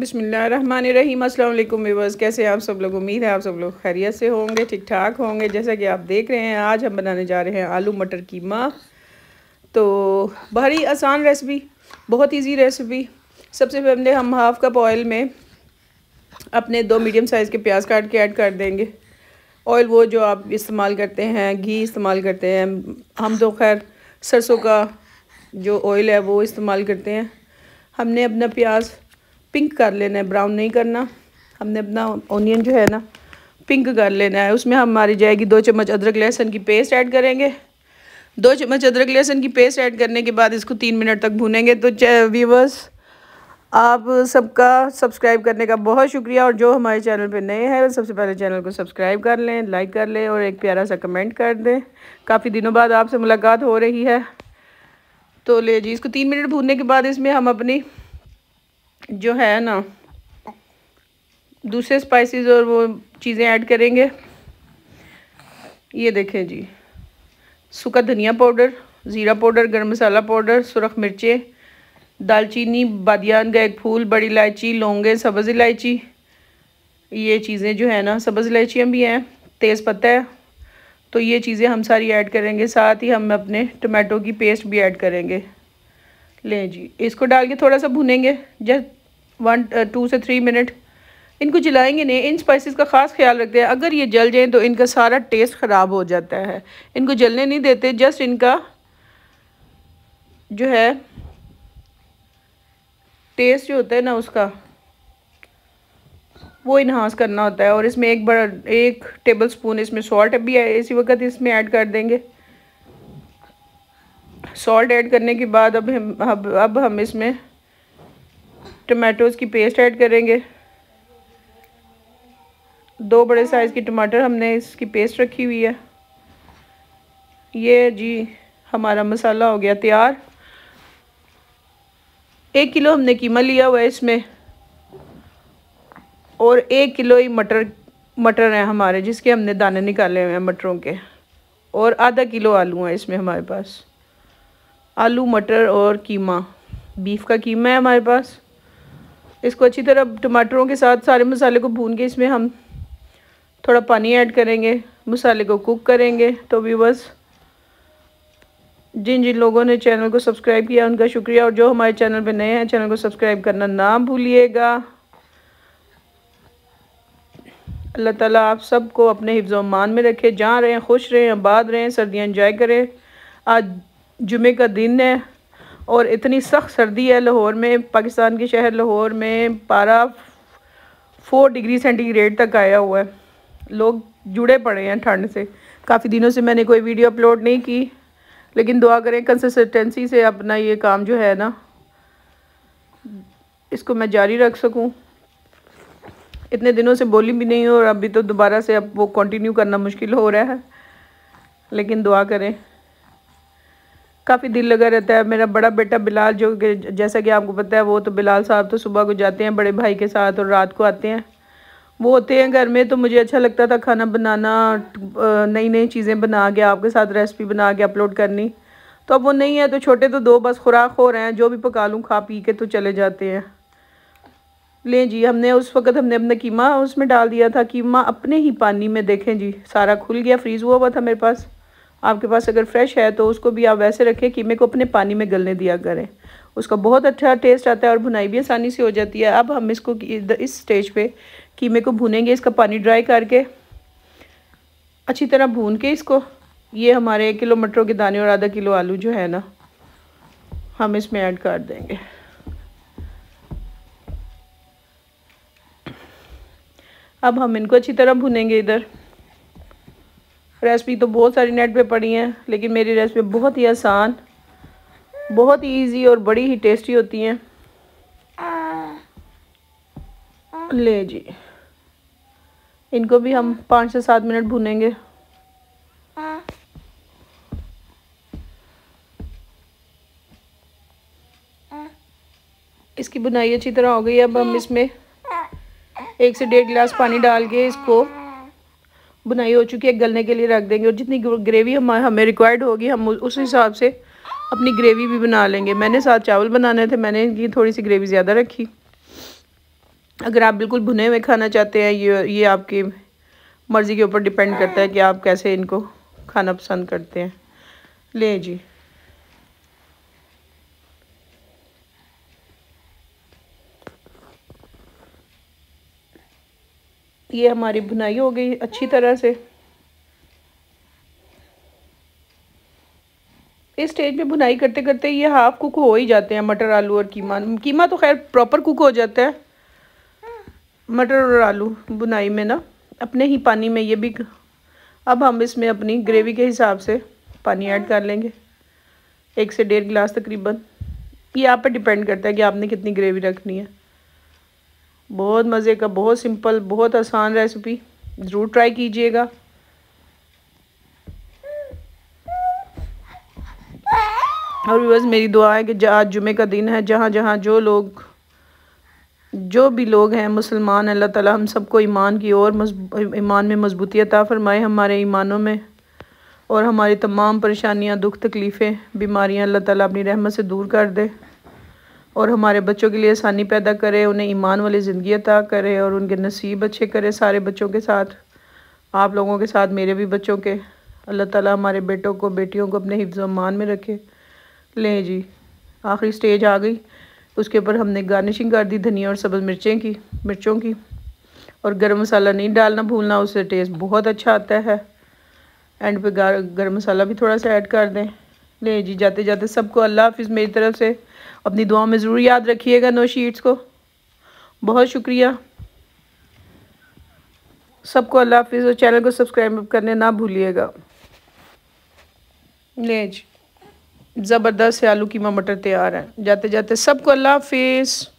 बिसमीम अल्लाम व्यवर्स कैसे आप सब लोग उम्मीद है आप सब लोग खैरियत से होंगे ठीक ठाक होंगे जैसा कि आप देख रहे हैं आज हम बनाने जा रहे हैं आलू मटर कीमा तो भारी आसान रेसिपी बहुत इजी रेसिपी सबसे पहले हम हाफ़ कप ऑयल में अपने दो मीडियम साइज़ के प्याज काट के ऐड कर देंगे ऑयल वो जो आप इस्तेमाल करते हैं घी इस्तेमाल करते हैं हम तो खैर सरसों का जो ऑयल है वो इस्तेमाल करते हैं हमने अपना प्याज पिंक कर लेना है ब्राउन नहीं करना हमने अपना ऑनियन जो है ना पिंक कर लेना है उसमें हमारी जाएगी दो चम्मच अदरक लहसुन की पेस्ट ऐड करेंगे दो चम्मच अदरक लहसुन की पेस्ट ऐड करने के बाद इसको तीन मिनट तक भूनेंगे तो व्यूवर्स आप सबका सब्सक्राइब करने का बहुत शुक्रिया और जो हमारे चैनल पे नए हैं सबसे पहले चैनल को सब्सक्राइब कर लें लाइक कर लें और एक प्यारा सा कमेंट कर दें काफ़ी दिनों बाद आपसे मुलाकात हो रही है तो ले जी इसको तीन मिनट भूनने के बाद इसमें हम अपनी जो है ना दूसरे स्पाइसेस और वो चीज़ें ऐड करेंगे ये देखें जी सूखा धनिया पाउडर ज़ीरा पाउडर गर्म मसाला पाउडर सुरख मिर्चें दालचीनी बादियान का एक फूल बड़ी इलायची लौंगे सब्ज़ इलायची ये चीज़ें जो है ना सब्ज़ इलायचियाँ भी हैं तेज़ पत्ता है तो ये चीज़ें हम सारी ऐड करेंगे साथ ही हम अपने टमाटो की पेस्ट भी ऐड करेंगे लें जी इसको डाल के थोड़ा सा भुनेंगे जस्ट वन टू uh, से थ्री मिनट इनको जलाएंगे नहीं इन स्पाइसेस का ख़ास ख्याल रखते हैं अगर ये जल जाएँ तो इनका सारा टेस्ट ख़राब हो जाता है इनको जलने नहीं देते जस्ट इनका जो है टेस्ट जो होता है ना उसका वो इन्हांस करना होता है और इसमें एक बड़ा एक टेबल स्पून इसमें सॉल्ट भी है इसी वक्त इसमें ऐड कर देंगे सॉल्ट ऐड करने के बाद अब हम अब अब हम इसमें टमाटोज़ की पेस्ट ऐड करेंगे दो बड़े साइज़ के टमाटर हमने इसकी पेस्ट रखी हुई है ये जी हमारा मसाला हो गया तैयार एक किलो हमने कीमा लिया हुआ है इसमें और एक किलो ही मटर मटर हैं हमारे जिसके हमने दाने निकाले हुए हैं मटरों के और आधा किलो आलू हैं इसमें हमारे पास आलू मटर और कीमा बीफ का कीमा है हमारे पास इसको अच्छी तरह टमाटरों के साथ सारे मसाले को भून के इसमें हम थोड़ा पानी ऐड करेंगे मसाले को कुक करेंगे तो भी बस जिन जिन लोगों ने चैनल को सब्सक्राइब किया उनका शुक्रिया और जो हमारे चैनल पे नए हैं चैनल को सब्सक्राइब करना ना भूलिएगा अल्लाह ताला आप सबको अपने हिफ्ज़ मान में रखे जहाँ रहें खुश रहें आबाद रहें सर्दियाँ इंजॉय करें आज जुमे का दिन है और इतनी सख्त सर्दी है लाहौर में पाकिस्तान के शहर लाहौर में पारा फोर डिग्री सेंटीग्रेड तक आया हुआ है लोग जुड़े पड़े हैं ठंड से काफ़ी दिनों से मैंने कोई वीडियो अपलोड नहीं की लेकिन दुआ करें कंसिस्टेंसी से अपना ये काम जो है ना इसको मैं जारी रख सकूं इतने दिनों से बोली भी नहीं और अभी तो दोबारा से अब वो कंटिन्यू करना मुश्किल हो रहा है लेकिन दुआ करें काफ़ी दिल लगा रहता है मेरा बड़ा बेटा बिलाल जो कि जैसा कि आपको पता है वो तो बिलाल साहब तो सुबह को जाते हैं बड़े भाई के साथ और रात को आते हैं वो होते हैं घर में तो मुझे अच्छा लगता था खाना बनाना नई नई चीज़ें बना के आपके साथ रेसिपी बना के अपलोड करनी तो अब वो नहीं है तो छोटे तो दो बस खुराक हो रहे हैं जो भी पका लूँ खा पी के तो चले जाते हैं लें जी हमने उस वक्त हमने अपना कीमा उसमें डाल दिया था कीमा अपने ही पानी में देखें जी सारा खुल गया फ्रीज़ हुआ हुआ था मेरे पास आपके पास अगर फ्रेश है तो उसको भी आप वैसे रखें कीमे को अपने पानी में गलने दिया करें उसका बहुत अच्छा टेस्ट आता है और भुनाई भी आसानी से हो जाती है अब हम इसको इस स्टेज पे कीमे को भुनेंगे इसका पानी ड्राई करके अच्छी तरह भून के इसको ये हमारे एक किलो मटरों के दाने और आधा किलो आलू जो है ना हम इसमें ऐड कर देंगे अब हम इनको अच्छी तरह भुनेंगे इधर रेसिपी तो बहुत सारी नेट पे पड़ी हैं लेकिन मेरी रेसिपी बहुत ही आसान बहुत ही ईजी और बड़ी ही टेस्टी होती हैं ले जी इनको भी हम पाँच से सात मिनट भूनेंगे इसकी बुनाई अच्छी तरह हो गई अब हम इसमें एक से डेढ़ गिलास पानी डाल के इसको बुनाई हो चुकी है गलने के लिए रख देंगे और जितनी ग्रेवी हम हमें रिक्वायर्ड होगी हम उस हिसाब से अपनी ग्रेवी भी बना लेंगे मैंने साथ चावल बनाने थे मैंने इनकी थोड़ी सी ग्रेवी ज़्यादा रखी अगर आप बिल्कुल भुने हुए खाना चाहते हैं ये ये आपकी मर्ज़ी के ऊपर डिपेंड करता है कि आप कैसे इनको खाना पसंद करते हैं ले जी ये हमारी बुनाई हो गई अच्छी तरह से इस स्टेज पे बुनाई करते करते ये हाफ कुक हो ही जाते हैं मटर आलू और कीमा कीमा तो खैर प्रॉपर कुक हो जाता है मटर और आलू बुनाई में ना अपने ही पानी में ये भी अब हम इसमें अपनी ग्रेवी के हिसाब से पानी ऐड कर लेंगे एक से डेढ़ गिलास तकरीबन ये आप पर डिपेंड करता है कि आपने कितनी ग्रेवी रखनी है बहुत मज़े का बहुत सिंपल बहुत आसान रेसिपी ज़रूर ट्राई कीजिएगा और बस मेरी दुआ है कि आज जुमे का दिन है जहाँ जहाँ जो लोग जो भी लोग हैं मुसलमान अल्लाह ताला हम सबको ईमान की और ईमान में मजबूती अता फरमाए हमारे ईमानों में और हमारी तमाम परेशानियाँ दुख तकलीफ़ें बीमारियाँ अल्लाह ताला अपनी रहमत से दूर कर दे और हमारे बच्चों के लिए आसानी पैदा करे उन्हें ईमान वाली ज़िंदगी अता करे और उनके नसीब अच्छे करे सारे बच्चों के साथ आप लोगों के साथ मेरे भी बच्चों के अल्लाह ताला हमारे बेटों को बेटियों को अपने हिफ्ज़ में रखे लें जी आखिरी स्टेज आ गई उसके ऊपर हमने गार्निशिंग कर दी धनिया और सब्ज़ मिर्चें की मिर्चों की और गर्म मसाला नहीं डालना भूलना उससे टेस्ट बहुत अच्छा आता है एंड पे गर्म मसाला भी थोड़ा सा ऐड कर दें ले जी जाते जाते सबको अल्लाह हाफिज़ मेरी तरफ से अपनी दुआ में ज़रूर याद रखिएगा नो शीट्स को बहुत शुक्रिया सबको अल्लाह हाफिज़ और चैनल को सब्सक्राइब करने ना भूलिएगा ले जी ज़बरदस्त आलू कीमा मटर तैयार है जाते जाते सबको अल्लाह हाफिज़